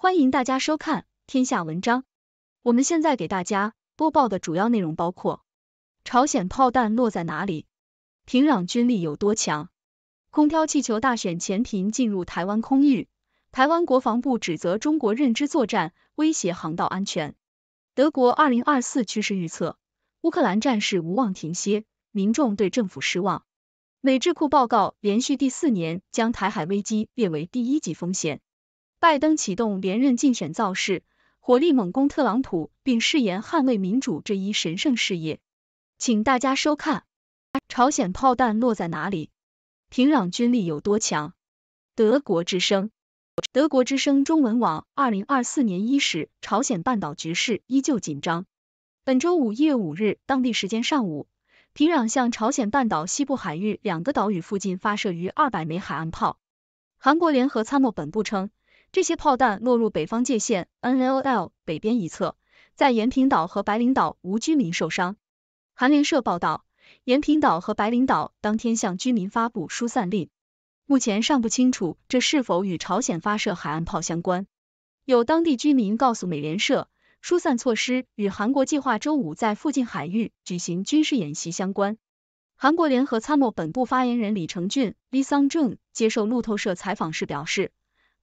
欢迎大家收看天下文章。我们现在给大家播报的主要内容包括：朝鲜炮弹落在哪里？平壤军力有多强？空挑气球大选前平进入台湾空域，台湾国防部指责中国认知作战威胁航道安全。德国二零二四趋势预测：乌克兰战事无望停歇，民众对政府失望。美智库报告连续第四年将台海危机列为第一级风险。拜登启动连任竞选造势，火力猛攻特朗普，并誓言捍卫民主这一神圣事业。请大家收看。朝鲜炮弹落在哪里？平壤军力有多强？德国之声，德国之声中文网，二零二四年伊始，朝鲜半岛局势依旧紧张。本周五一月五日，当地时间上午，平壤向朝鲜半岛西部海域两个岛屿附近发射逾二百枚海岸炮。韩国联合参谋本部称。这些炮弹落入北方界限 NLL 北边一侧，在延平岛和白领岛无居民受伤。韩联社报道，延平岛和白领岛当天向居民发布疏散令。目前尚不清楚这是否与朝鲜发射海岸炮相关。有当地居民告诉美联社，疏散措施与韩国计划周五在附近海域举行军事演习相关。韩国联合参谋本部发言人李成俊李 u n 接受路透社采访时表示。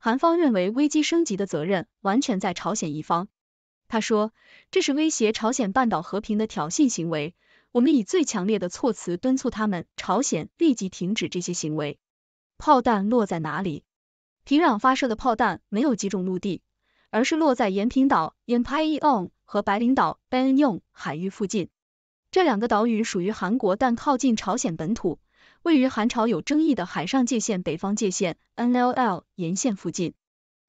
韩方认为危机升级的责任完全在朝鲜一方。他说：“这是威胁朝鲜半岛和平的挑衅行为，我们以最强烈的措辞敦促他们，朝鲜立即停止这些行为。”炮弹落在哪里？平壤发射的炮弹没有击中陆地，而是落在延坪岛 i n p y e o n 和白领岛 b a e n y o n g 海域附近。这两个岛屿属于韩国，但靠近朝鲜本土。位于韩朝有争议的海上界限北方界限 NLL 沿线附近。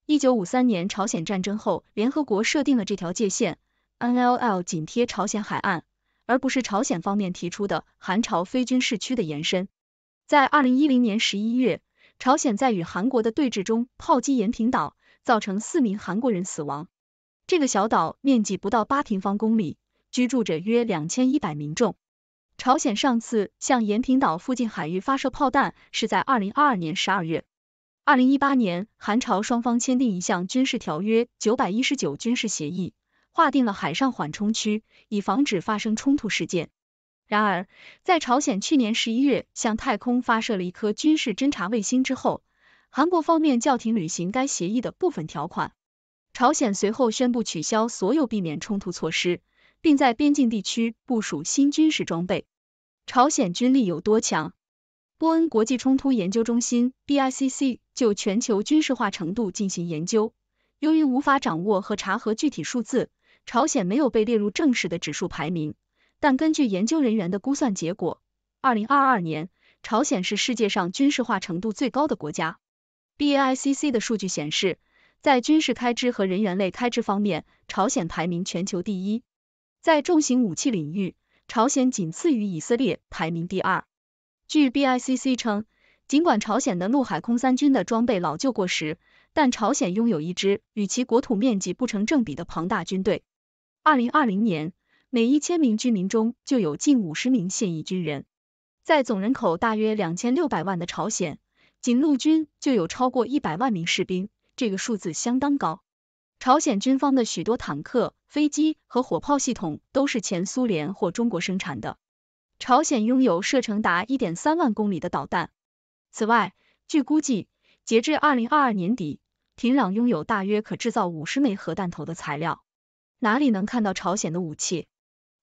一九五三年朝鲜战争后，联合国设定了这条界限。NLL 紧贴朝鲜海岸，而不是朝鲜方面提出的韩朝非军事区的延伸。在二零一零年十一月，朝鲜在与韩国的对峙中炮击延坪岛，造成四名韩国人死亡。这个小岛面积不到八平方公里，居住着约两千一百民众。朝鲜上次向延坪岛附近海域发射炮弹是在二零二二年十二月。二零一八年，韩朝双方签订一项军事条约——九百一十九军事协议，划定了海上缓冲区，以防止发生冲突事件。然而，在朝鲜去年十一月向太空发射了一颗军事侦察卫星之后，韩国方面叫停履行该协议的部分条款。朝鲜随后宣布取消所有避免冲突措施。并在边境地区部署新军事装备。朝鲜军力有多强？波恩国际冲突研究中心 （BICC） 就全球军事化程度进行研究。由于无法掌握和查核具体数字，朝鲜没有被列入正式的指数排名。但根据研究人员的估算结果，二零二二年朝鲜是世界上军事化程度最高的国家。BICC 的数据显示，在军事开支和人员类开支方面，朝鲜排名全球第一。在重型武器领域，朝鲜仅次于以色列，排名第二。据 BICC 称，尽管朝鲜的陆海空三军的装备老旧过时，但朝鲜拥有一支与其国土面积不成正比的庞大军队。二零二零年，每一千名居民中就有近五十名现役军人。在总人口大约两千六百万的朝鲜，仅陆军就有超过一百万名士兵，这个数字相当高。朝鲜军方的许多坦克、飞机和火炮系统都是前苏联或中国生产的。朝鲜拥有射程达一点三万公里的导弹。此外，据估计，截至二零二二年底，平壤拥有大约可制造五十枚核弹头的材料。哪里能看到朝鲜的武器？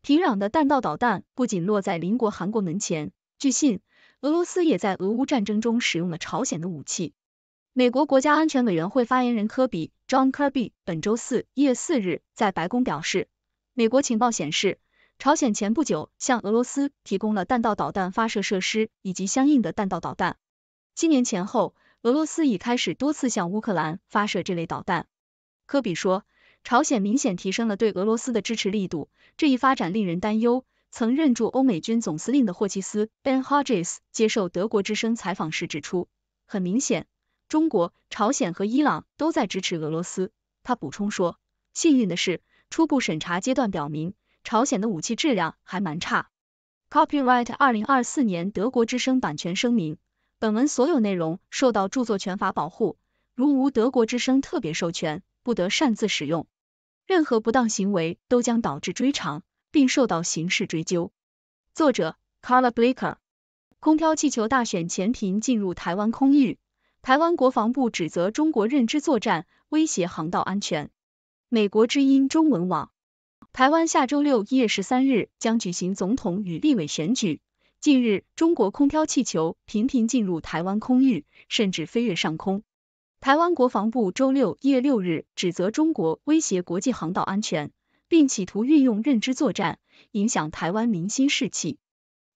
平壤的弹道导弹不仅落在邻国韩国门前，据信，俄罗斯也在俄乌战争中使用了朝鲜的武器。美国国家安全委员会发言人科比 John Kirby 本周四一月四日在白宫表示，美国情报显示，朝鲜前不久向俄罗斯提供了弹道导弹发射设施以及相应的弹道导弹。七年前后，俄罗斯已开始多次向乌克兰发射这类导弹。科比说，朝鲜明显提升了对俄罗斯的支持力度，这一发展令人担忧。曾任驻欧美军总司令的霍奇斯 Ben Hodges 接受德国之声采访时指出，很明显。中国、朝鲜和伊朗都在支持俄罗斯。他补充说，幸运的是，初步审查阶段表明，朝鲜的武器质量还蛮差。Copyright 二零二四年德国之声版权声明，本文所有内容受到著作权法保护，如无德国之声特别授权，不得擅自使用。任何不当行为都将导致追偿，并受到刑事追究。作者 c a r l a b l e k e r 空飘气球大选前频进入台湾空域。台湾国防部指责中国认知作战威胁航道安全。美国之音中文网：台湾下周六（一月十三日）将举行总统与立委选举。近日，中国空飘气球频频进入台湾空域，甚至飞越上空。台湾国防部周六（一月六日）指责中国威胁国际航道安全，并企图运用认知作战影响台湾民心士气。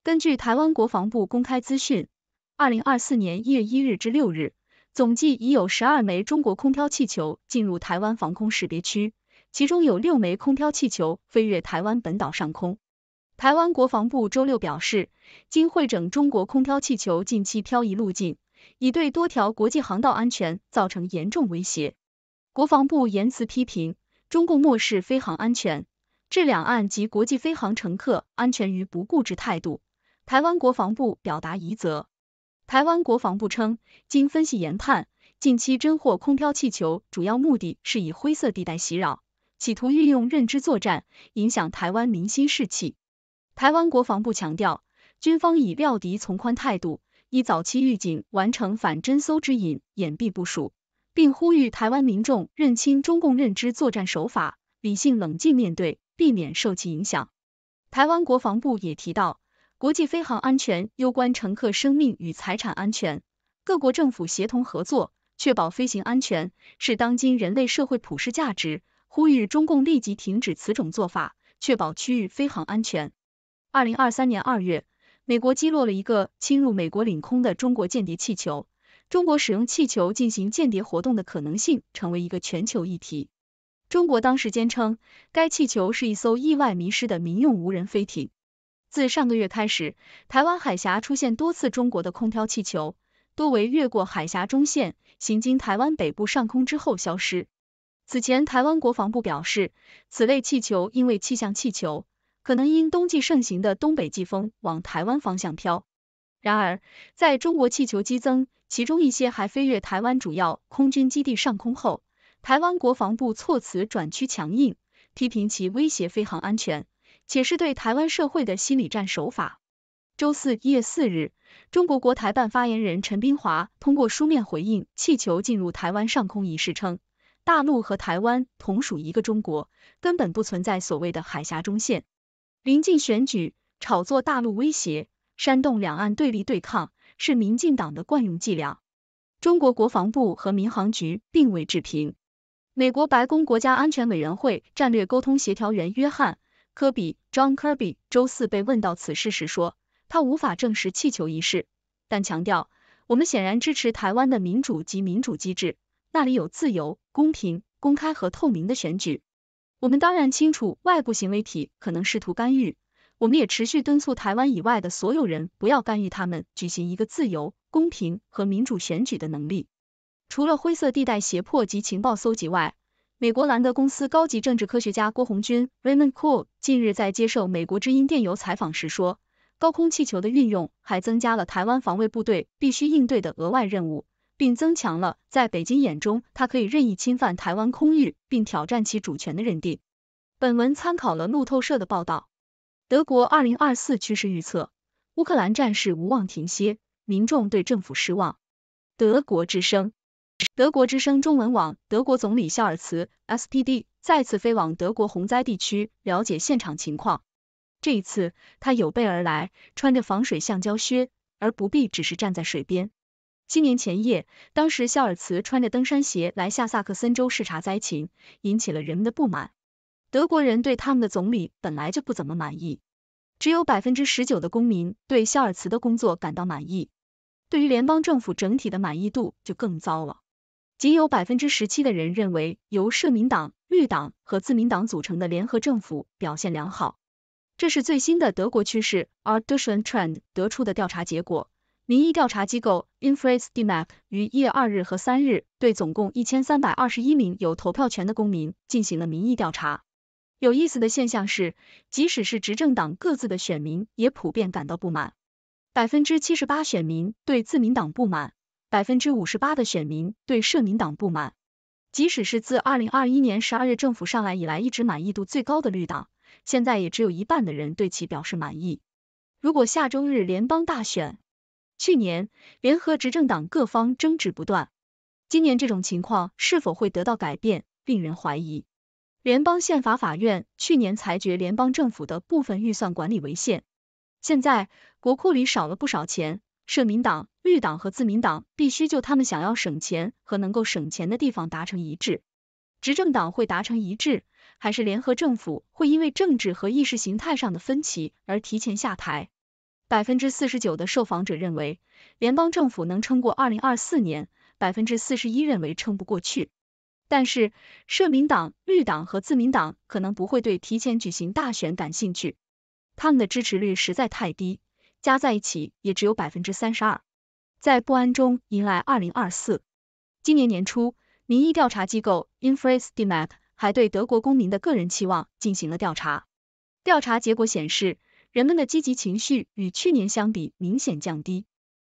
根据台湾国防部公开资讯，二零二四年一月一日至六日。总计已有十二枚中国空飘气球进入台湾防空识别区，其中有六枚空飘气球飞越台湾本岛上空。台湾国防部周六表示，经会整中国空飘气球近期漂移路径，已对多条国际航道安全造成严重威胁。国防部严词批评中共漠视飞航安全，置两岸及国际飞航乘客安全于不顾之态度。台湾国防部表达疑责。台湾国防部称，经分析研判，近期侦获空飘气球主要目的是以灰色地带袭扰，企图运用认知作战，影响台湾民心士气。台湾国防部强调，军方以料敌从宽态度，以早期预警完成反侦搜之隐掩蔽部署，并呼吁台湾民众认清中共认知作战手法，理性冷静面对，避免受其影响。台湾国防部也提到。国际飞行安全攸关乘客生命与财产安全，各国政府协同合作，确保飞行安全是当今人类社会普世价值。呼吁中共立即停止此种做法，确保区域飞行安全。二零二三年二月，美国击落了一个侵入美国领空的中国间谍气球，中国使用气球进行间谍活动的可能性成为一个全球议题。中国当时坚称，该气球是一艘意外迷失的民用无人飞艇。自上个月开始，台湾海峡出现多次中国的空飘气球，多为越过海峡中线，行经台湾北部上空之后消失。此前，台湾国防部表示，此类气球因为气象气球，可能因冬季盛行的东北季风往台湾方向飘。然而，在中国气球激增，其中一些还飞越台湾主要空军基地上空后，台湾国防部措辞转趋强硬，批评其威胁飞行安全。且是对台湾社会的心理战手法。周四一月四日，中国国台办发言人陈冰华通过书面回应气球进入台湾上空一事称，大陆和台湾同属一个中国，根本不存在所谓的海峡中线。临近选举，炒作大陆威胁，煽动两岸对立对抗，是民进党的惯用伎俩。中国国防部和民航局并未置评。美国白宫国家安全委员会战略沟通协调员约翰。科比 John Kirby 周四被问到此事时说，他无法证实气球一事，但强调我们显然支持台湾的民主及民主机制，那里有自由、公平、公开和透明的选举。我们当然清楚外部行为体可能试图干预，我们也持续敦促台湾以外的所有人不要干预他们举行一个自由、公平和民主选举的能力。除了灰色地带胁迫及情报搜集外，美国兰德公司高级政治科学家郭红军 （Raymond Cool） 近日在接受美国之音电邮采访时说，高空气球的运用还增加了台湾防卫部队必须应对的额外任务，并增强了在北京眼中，它可以任意侵犯台湾空域并挑战其主权的认定。本文参考了路透社的报道。德国二零二四趋势预测：乌克兰战事无望停歇，民众对政府失望。德国之声。德国之声中文网，德国总理肖尔茨 SPD 再次飞往德国洪灾地区了解现场情况。这一次他有备而来，穿着防水橡胶靴，而不必只是站在水边。今年前夜，当时肖尔茨穿着登山鞋来下萨克森州视察灾情，引起了人们的不满。德国人对他们的总理本来就不怎么满意，只有百分之十九的公民对肖尔茨的工作感到满意，对于联邦政府整体的满意度就更糟了。仅有百分之十七的人认为由社民党、绿党和自民党组成的联合政府表现良好，这是最新的德国趋势 a r d u s h e n Trend） 得出的调查结果。民意调查机构 i n f r a s d m a p 于一月二日和三日对总共一千三百二十一名有投票权的公民进行了民意调查。有意思的现象是，即使是执政党各自的选民也普遍感到不满，百分之七十八选民对自民党不满。百分之五十八的选民对社民党不满，即使是自二零二一年十二月政府上来以来一直满意度最高的绿党，现在也只有一半的人对其表示满意。如果下周日联邦大选，去年联合执政党各方争执不断，今年这种情况是否会得到改变，令人怀疑。联邦宪法法院去年裁决联邦政府的部分预算管理违宪，现在国库里少了不少钱。社民党、绿党和自民党必须就他们想要省钱和能够省钱的地方达成一致。执政党会达成一致，还是联合政府会因为政治和意识形态上的分歧而提前下台？百分之四十九的受访者认为联邦政府能撑过二零二四年，百分之四十一认为撑不过去。但是社民党、绿党和自民党可能不会对提前举行大选感兴趣，他们的支持率实在太低。加在一起也只有百分之三十二，在不安中迎来二零二四。今年年初，民意调查机构 Infrasdemap 还对德国公民的个人期望进行了调查。调查结果显示，人们的积极情绪与去年相比明显降低，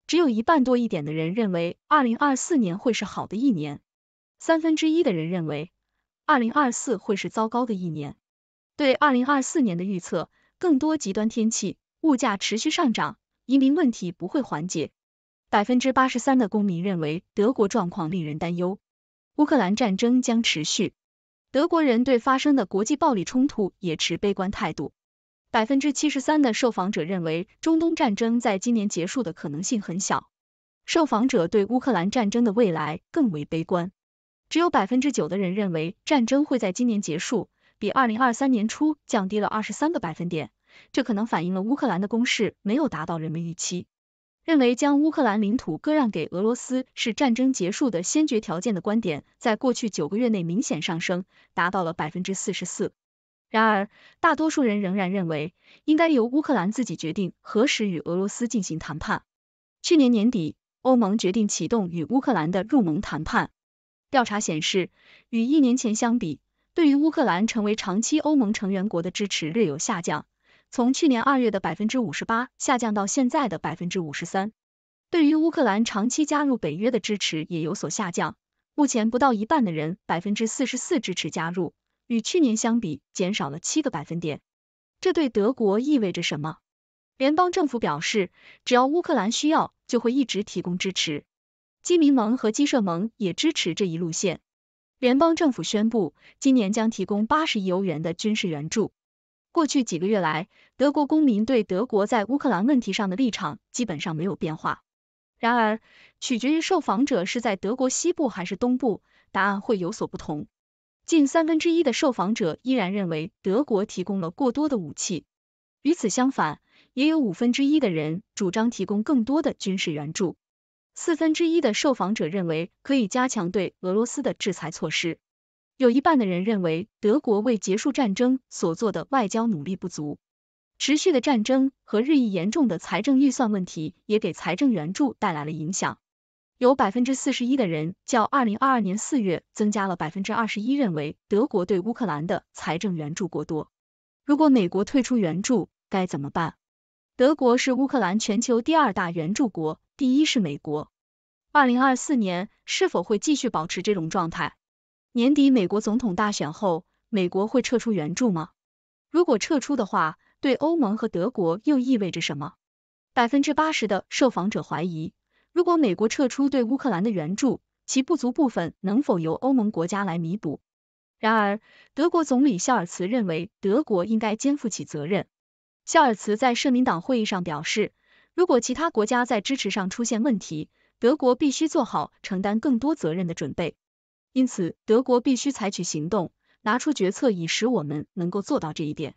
只有一半多一点的人认为二零二四年会是好的一年，三分之一的人认为二零二四会是糟糕的一年。对二零二四年的预测，更多极端天气。物价持续上涨，移民问题不会缓解。百分之八十三的公民认为德国状况令人担忧。乌克兰战争将持续，德国人对发生的国际暴力冲突也持悲观态度。百分之七十三的受访者认为中东战争在今年结束的可能性很小。受访者对乌克兰战争的未来更为悲观，只有百分之九的人认为战争会在今年结束，比二零二三年初降低了二十三个百分点。这可能反映了乌克兰的攻势没有达到人们预期。认为将乌克兰领土割让给俄罗斯是战争结束的先决条件的观点，在过去九个月内明显上升，达到了百分之四十四。然而，大多数人仍然认为应该由乌克兰自己决定何时与俄罗斯进行谈判。去年年底，欧盟决定启动与乌克兰的入盟谈判。调查显示，与一年前相比，对于乌克兰成为长期欧盟成员国的支持略有下降。从去年二月的百分之五十八下降到现在的百分之五十三，对于乌克兰长期加入北约的支持也有所下降。目前不到一半的人，百分之四十四支持加入，与去年相比减少了七个百分点。这对德国意味着什么？联邦政府表示，只要乌克兰需要，就会一直提供支持。基民盟和基社盟也支持这一路线。联邦政府宣布，今年将提供八十亿欧元的军事援助。过去几个月来，德国公民对德国在乌克兰问题上的立场基本上没有变化。然而，取决于受访者是在德国西部还是东部，答案会有所不同。近三分之一的受访者依然认为德国提供了过多的武器。与此相反，也有五分之一的人主张提供更多的军事援助。四分之一的受访者认为可以加强对俄罗斯的制裁措施。有一半的人认为德国为结束战争所做的外交努力不足，持续的战争和日益严重的财政预算问题也给财政援助带来了影响。有百分之四十一的人较二零二二年四月增加了百分之二十一，认为德国对乌克兰的财政援助过多。如果美国退出援助该怎么办？德国是乌克兰全球第二大援助国，第一是美国。二零二四年是否会继续保持这种状态？年底美国总统大选后，美国会撤出援助吗？如果撤出的话，对欧盟和德国又意味着什么？百分之八十的受访者怀疑，如果美国撤出对乌克兰的援助，其不足部分能否由欧盟国家来弥补？然而，德国总理肖尔茨认为德国应该肩负起责任。肖尔茨在社民党会议上表示，如果其他国家在支持上出现问题，德国必须做好承担更多责任的准备。因此，德国必须采取行动，拿出决策，以使我们能够做到这一点。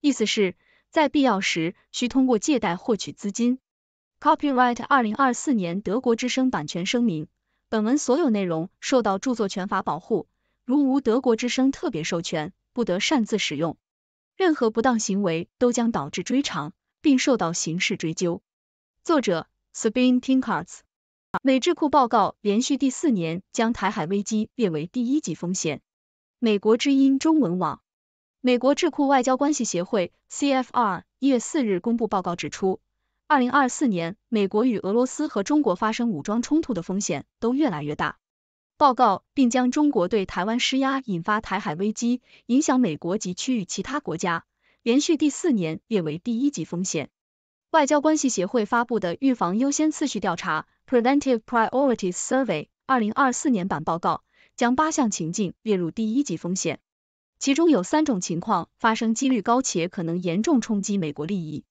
意思是，在必要时，需通过借贷获取资金。Copyright 二零二四年德国之声版权声明：本文所有内容受到著作权法保护，如无德国之声特别授权，不得擅自使用。任何不当行为都将导致追偿，并受到刑事追究。作者 s b i n t i n k a r s 美智库报告连续第四年将台海危机列为第一级风险。美国之音中文网，美国智库外交关系协会 （CFR） 一月四日公布报告指出，二零二四年美国与俄罗斯和中国发生武装冲突的风险都越来越大。报告并将中国对台湾施压引发台海危机，影响美国及区域其他国家，连续第四年列为第一级风险。外交关系协会发布的预防优先次序调查。Preventive Priorities Survey 二零二四年版报告将八项情境列入第一级风险，其中有三种情况发生几率高且可能严重冲击美国利益。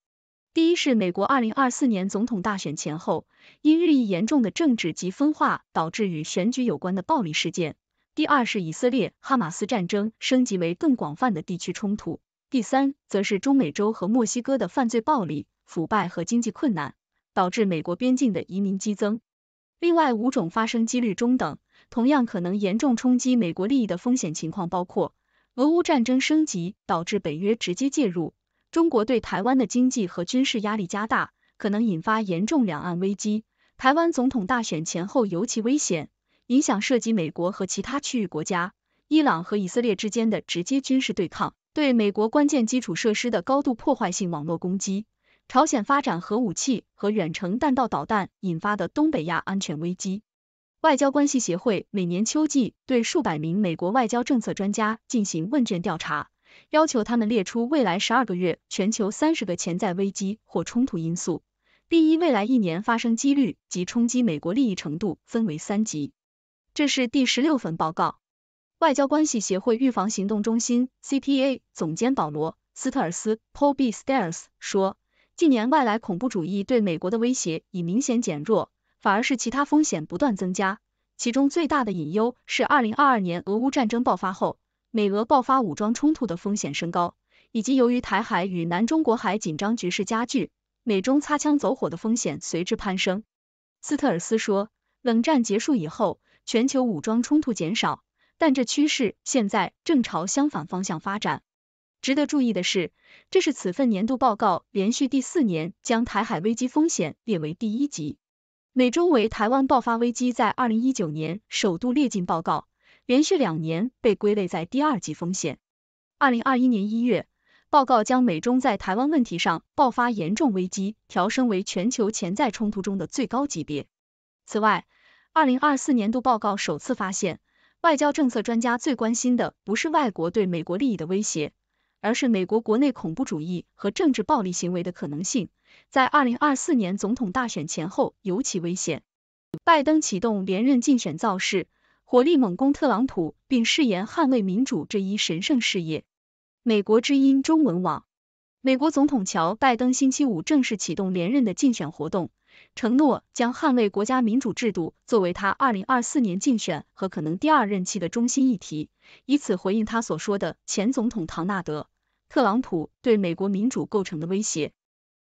第一是美国二零二四年总统大选前后，因日益严重的政治及分化导致与选举有关的暴力事件；第二是以色列哈马斯战争升级为更广泛的地区冲突；第三则是中美洲和墨西哥的犯罪暴力、腐败和经济困难。导致美国边境的移民激增。另外五种发生几率中等，同样可能严重冲击美国利益的风险情况包括：俄乌战争升级导致北约直接介入；中国对台湾的经济和军事压力加大，可能引发严重两岸危机；台湾总统大选前后尤其危险，影响涉及美国和其他区域国家；伊朗和以色列之间的直接军事对抗；对美国关键基础设施的高度破坏性网络攻击。朝鲜发展核武器和远程弹道导弹引发的东北亚安全危机。外交关系协会每年秋季对数百名美国外交政策专家进行问卷调查，要求他们列出未来十二个月全球三十个潜在危机或冲突因素，第一，未来一年发生几率及冲击美国利益程度分为三级。这是第十六份报告。外交关系协会预防行动中心 （CPA） 总监保罗·斯特尔斯 （Paul s t a r e s 说。近年，外来恐怖主义对美国的威胁已明显减弱，反而是其他风险不断增加。其中最大的隐忧是，二零二二年俄乌战争爆发后，美俄爆发武装冲突的风险升高，以及由于台海与南中国海紧张局势加剧，美中擦枪走火的风险随之攀升。斯特尔斯说，冷战结束以后，全球武装冲突减少，但这趋势现在正朝相反方向发展。值得注意的是，这是此份年度报告连续第四年将台海危机风险列为第一级。美中为台湾爆发危机，在二零一九年首度列进报告，连续两年被归类在第二级风险。二零二一年一月，报告将美中在台湾问题上爆发严重危机调升为全球潜在冲突中的最高级别。此外，二零二四年度报告首次发现，外交政策专家最关心的不是外国对美国利益的威胁。而是美国国内恐怖主义和政治暴力行为的可能性，在二零二四年总统大选前后尤其危险。拜登启动连任竞选造势，火力猛攻特朗普，并誓言捍卫民主这一神圣事业。美国之音中文网，美国总统乔拜登星期五正式启动连任的竞选活动，承诺将捍卫国家民主制度作为他二零二四年竞选和可能第二任期的中心议题，以此回应他所说的前总统唐纳德。特朗普对美国民主构成的威胁。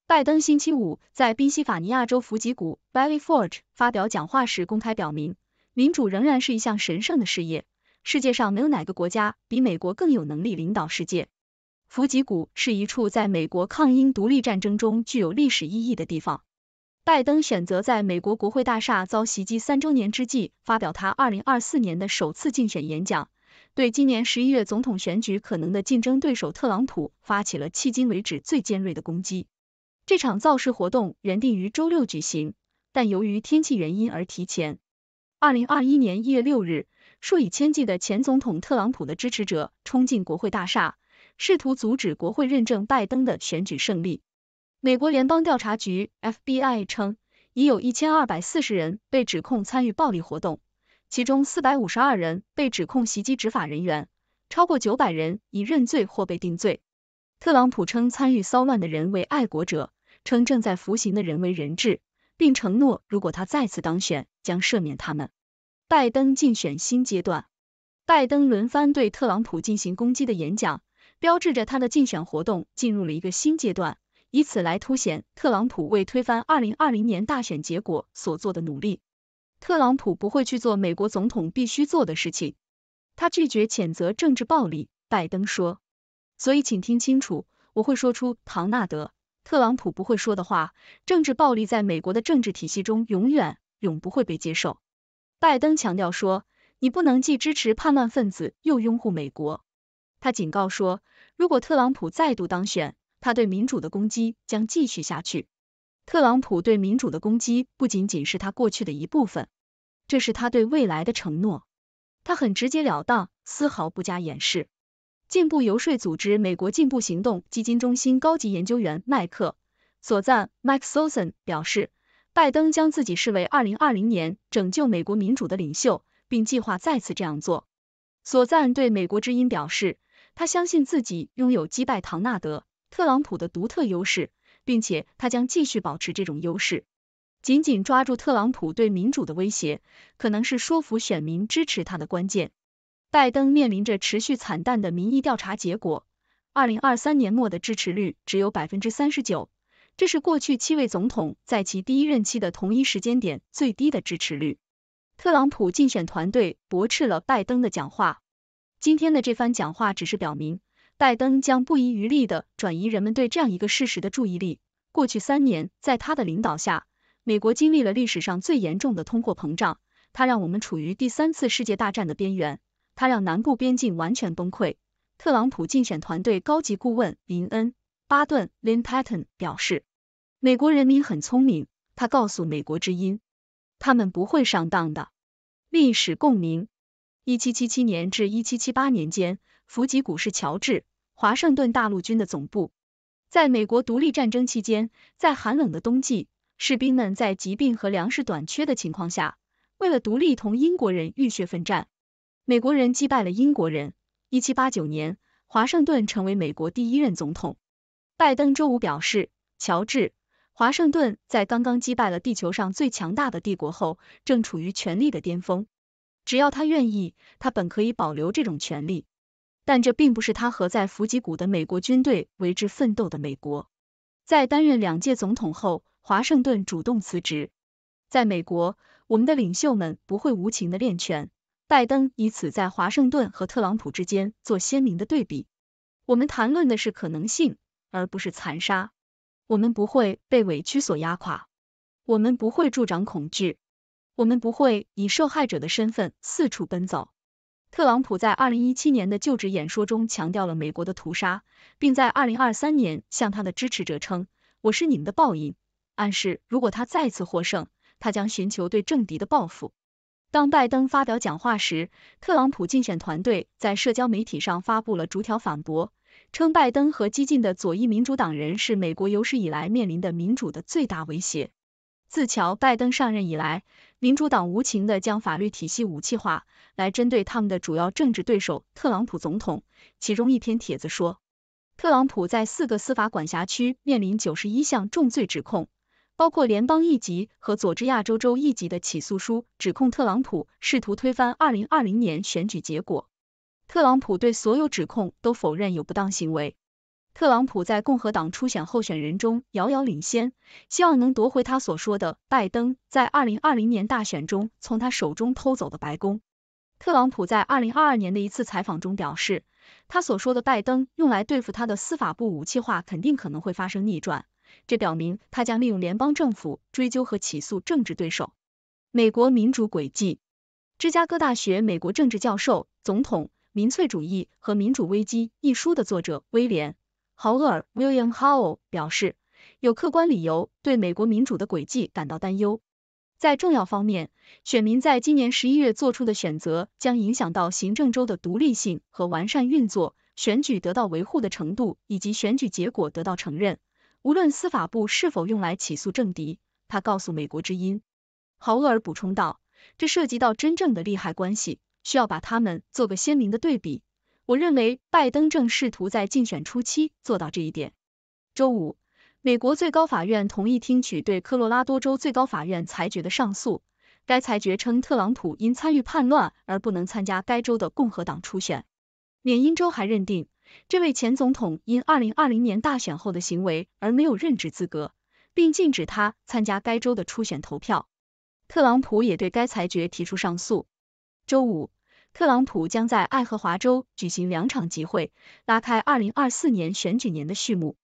拜登星期五在宾夕法尼亚州弗吉谷 （Valley Forge） 发表讲话时公开表明，民主仍然是一项神圣的事业。世界上没有哪个国家比美国更有能力领导世界。弗吉谷是一处在美国抗英独立战争中具有历史意义的地方。拜登选择在美国国会大厦遭袭击三周年之际发表他二零二四年的首次竞选演讲。对今年十一月总统选举可能的竞争对手特朗普发起了迄今为止最尖锐的攻击。这场造势活动原定于周六举行，但由于天气原因而提前。二零二一年一月六日，数以千计的前总统特朗普的支持者冲进国会大厦，试图阻止国会认证拜登的选举胜利。美国联邦调查局 （FBI） 称，已有一千二百四十人被指控参与暴力活动。其中四百五十二人被指控袭击执法人员，超过九百人已认罪或被定罪。特朗普称参与骚乱的人为爱国者，称正在服刑的人为人质，并承诺如果他再次当选，将赦免他们。拜登竞选新阶段，拜登轮番对特朗普进行攻击的演讲，标志着他的竞选活动进入了一个新阶段，以此来凸显特朗普为推翻二零二零年大选结果所做的努力。特朗普不会去做美国总统必须做的事情，他拒绝谴责政治暴力。拜登说，所以请听清楚，我会说出唐纳德·特朗普不会说的话。政治暴力在美国的政治体系中永远永不会被接受。拜登强调说，你不能既支持叛乱分子又拥护美国。他警告说，如果特朗普再度当选，他对民主的攻击将继续下去。特朗普对民主的攻击不仅仅是他过去的一部分，这是他对未来的承诺。他很直截了当，丝毫不加掩饰。进步游说组织美国进步行动基金中心高级研究员麦克·索赞 （Mike Sosen） 表示，拜登将自己视为2020年拯救美国民主的领袖，并计划再次这样做。索赞对美国之音表示，他相信自己拥有击败唐纳德·特朗普的独特优势。并且他将继续保持这种优势。紧紧抓住特朗普对民主的威胁，可能是说服选民支持他的关键。拜登面临着持续惨淡的民意调查结果，二零二三年末的支持率只有百分之三十九，这是过去七位总统在其第一任期的同一时间点最低的支持率。特朗普竞选团队驳斥了拜登的讲话，今天的这番讲话只是表明。拜登将不遗余力的转移人们对这样一个事实的注意力。过去三年，在他的领导下，美国经历了历史上最严重的通货膨胀，他让我们处于第三次世界大战的边缘，他让南部边境完全崩溃。特朗普竞选团队高级顾问林恩·巴顿 l i n Patton） 表示，美国人民很聪明，他告诉《美国之音》，他们不会上当的。历史共鸣：一七七七年至一七七八年间，弗吉谷是乔治。华盛顿大陆军的总部。在美国独立战争期间，在寒冷的冬季，士兵们在疾病和粮食短缺的情况下，为了独立同英国人浴血奋战。美国人击败了英国人。一七八九年，华盛顿成为美国第一任总统。拜登周五表示，乔治·华盛顿在刚刚击败了地球上最强大的帝国后，正处于权力的巅峰。只要他愿意，他本可以保留这种权利。但这并不是他和在伏击谷的美国军队为之奋斗的美国。在担任两届总统后，华盛顿主动辞职。在美国，我们的领袖们不会无情的练拳。拜登以此在华盛顿和特朗普之间做鲜明的对比。我们谈论的是可能性，而不是残杀。我们不会被委屈所压垮。我们不会助长恐惧。我们不会以受害者的身份四处奔走。特朗普在二零一七年的就职演说中强调了美国的屠杀，并在二零二三年向他的支持者称：“我是你们的报应”，暗示如果他再次获胜，他将寻求对政敌的报复。当拜登发表讲话时，特朗普竞选团队在社交媒体上发布了逐条反驳，称拜登和激进的左翼民主党人是美国有史以来面临的民主的最大威胁。自乔·拜登上任以来，民主党无情的将法律体系武器化，来针对他们的主要政治对手特朗普总统。其中一篇帖子说，特朗普在四个司法管辖区面临九十一项重罪指控，包括联邦一级和佐治亚州州一级的起诉书，指控特朗普试图推翻二零二零年选举结果。特朗普对所有指控都否认有不当行为。特朗普在共和党初选候选人中遥遥领先，希望能夺回他所说的拜登在二零二零年大选中从他手中偷走的白宫。特朗普在二零二二年的一次采访中表示，他所说的拜登用来对付他的司法部武器化肯定可能会发生逆转，这表明他将利用联邦政府追究和起诉政治对手。美国民主轨迹，芝加哥大学美国政治教授、总统民粹主义和民主危机一书的作者威廉。豪厄尔 （William Howell） 表示，有客观理由对美国民主的轨迹感到担忧。在重要方面，选民在今年十一月做出的选择将影响到行政州的独立性和完善运作、选举得到维护的程度以及选举结果得到承认。无论司法部是否用来起诉政敌，他告诉《美国之音》。豪厄尔补充道，这涉及到真正的利害关系，需要把它们做个鲜明的对比。我认为拜登正试图在竞选初期做到这一点。周五，美国最高法院同意听取对科罗拉多州最高法院裁决的上诉。该裁决称，特朗普因参与叛乱而不能参加该州的共和党初选。缅因州还认定，这位前总统因二零二零年大选后的行为而没有任职资格，并禁止他参加该州的初选投票。特朗普也对该裁决提出上诉。周五。特朗普将在爱荷华州举行两场集会，拉开二零二四年选举年的序幕。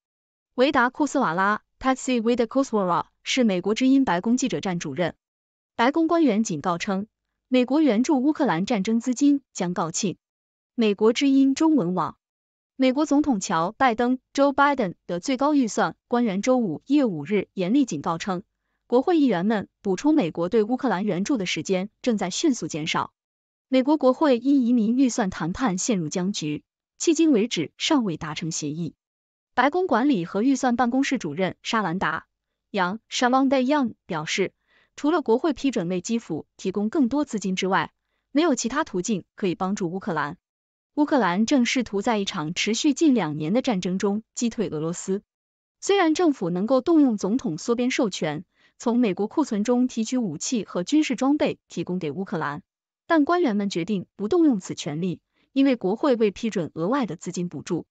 维达库斯瓦拉 t a x i w v i d a k o s w a r a 是美国之音白宫记者站主任。白宫官员警告称，美国援助乌克兰战争资金将告罄。美国之音中文网。美国总统乔拜登 （Joe Biden） 的最高预算官员周五一月五日严厉警告称，国会议员们补充美国对乌克兰援助的时间正在迅速减少。美国国会因移民预算谈判陷入僵局，迄今为止尚未达成协议。白宫管理和预算办公室主任沙兰达杨 （Shawanda Young） 表示，除了国会批准为基辅提供更多资金之外，没有其他途径可以帮助乌克兰。乌克兰正试图在一场持续近两年的战争中击退俄罗斯。虽然政府能够动用总统缩编授权，从美国库存中提取武器和军事装备提供给乌克兰。但官员们决定不动用此权利，因为国会未批准额外的资金补助，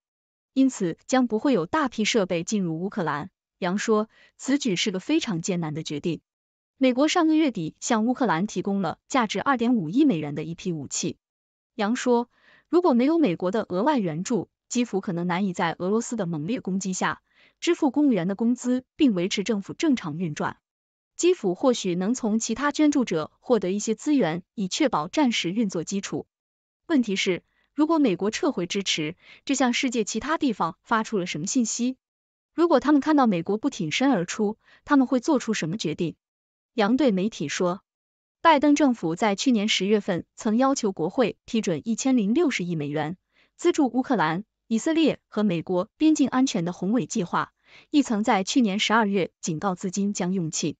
因此将不会有大批设备进入乌克兰。杨说，此举是个非常艰难的决定。美国上个月底向乌克兰提供了价值二点五亿美元的一批武器。杨说，如果没有美国的额外援助，基辅可能难以在俄罗斯的猛烈攻击下支付公务员的工资，并维持政府正常运转。基辅或许能从其他捐助者获得一些资源，以确保战时运作基础。问题是，如果美国撤回支持，这向世界其他地方发出了什么信息？如果他们看到美国不挺身而出，他们会做出什么决定？杨对媒体说，拜登政府在去年十月份曾要求国会批准一千零六十亿美元资助乌克兰、以色列和美国边境安全的宏伟计划，亦曾在去年十二月警告资金将用罄。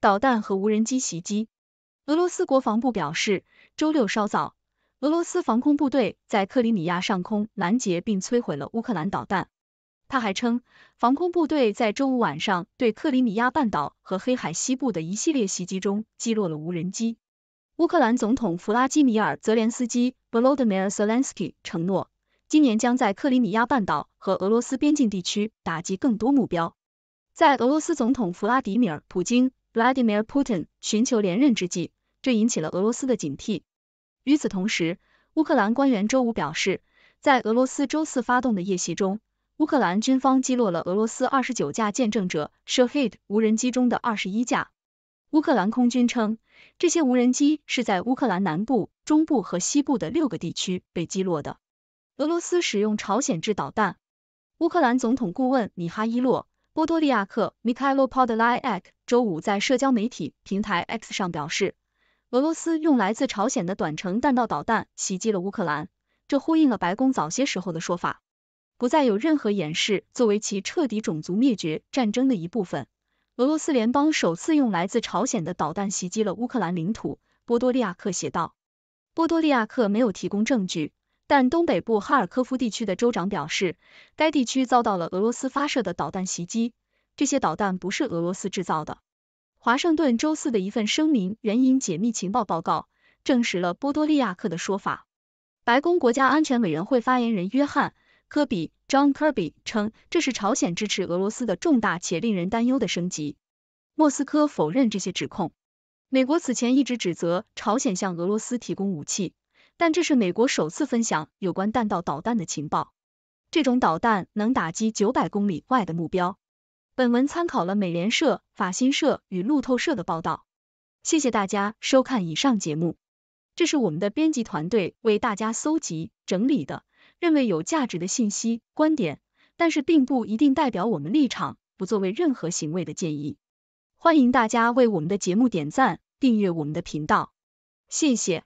导弹和无人机袭击。俄罗斯国防部表示，周六稍早，俄罗斯防空部队在克里米亚上空拦截并摧毁了乌克兰导弹。他还称，防空部队在周五晚上对克里米亚半岛和黑海西部的一系列袭击中击落了无人机。乌克兰总统弗拉基米尔·泽连斯基 （Volodymyr Zelensky） 承诺，今年将在克里米亚半岛和俄罗斯边境地区打击更多目标。在俄罗斯总统弗拉迪米尔·普京。Vladimir Putin 寻求连任之际，这引起了俄罗斯的警惕。与此同时，乌克兰官员周五表示，在俄罗斯周四发动的夜袭中，乌克兰军方击落了俄罗斯二十九架“见证者 s h a h i d 无人机中的二十一架。乌克兰空军称，这些无人机是在乌克兰南部、中部和西部的六个地区被击落的。俄罗斯使用朝鲜制导弹。乌克兰总统顾问米哈伊洛。波多利亚克 （Mikhail p o d l y a k 周五在社交媒体平台 X 上表示，俄罗斯用来自朝鲜的短程弹道导弹袭击了乌克兰，这呼应了白宫早些时候的说法。不再有任何掩饰，作为其彻底种族灭绝战争的一部分，俄罗斯联邦首次用来自朝鲜的导弹袭击了乌克兰领土。波多利亚克写道。波多利亚克没有提供证据。但东北部哈尔科夫地区的州长表示，该地区遭到了俄罗斯发射的导弹袭击，这些导弹不是俄罗斯制造的。华盛顿周四的一份声明援引解密情报报告，证实了波多利亚克的说法。白宫国家安全委员会发言人约翰·科比 （John Kirby） 称，这是朝鲜支持俄罗斯的重大且令人担忧的升级。莫斯科否认这些指控。美国此前一直指责朝鲜向俄罗斯提供武器。但这是美国首次分享有关弹道导弹的情报。这种导弹能打击九百公里外的目标。本文参考了美联社、法新社与路透社的报道。谢谢大家收看以上节目。这是我们的编辑团队为大家搜集整理的，认为有价值的信息、观点，但是并不一定代表我们立场，不作为任何行为的建议。欢迎大家为我们的节目点赞、订阅我们的频道。谢谢。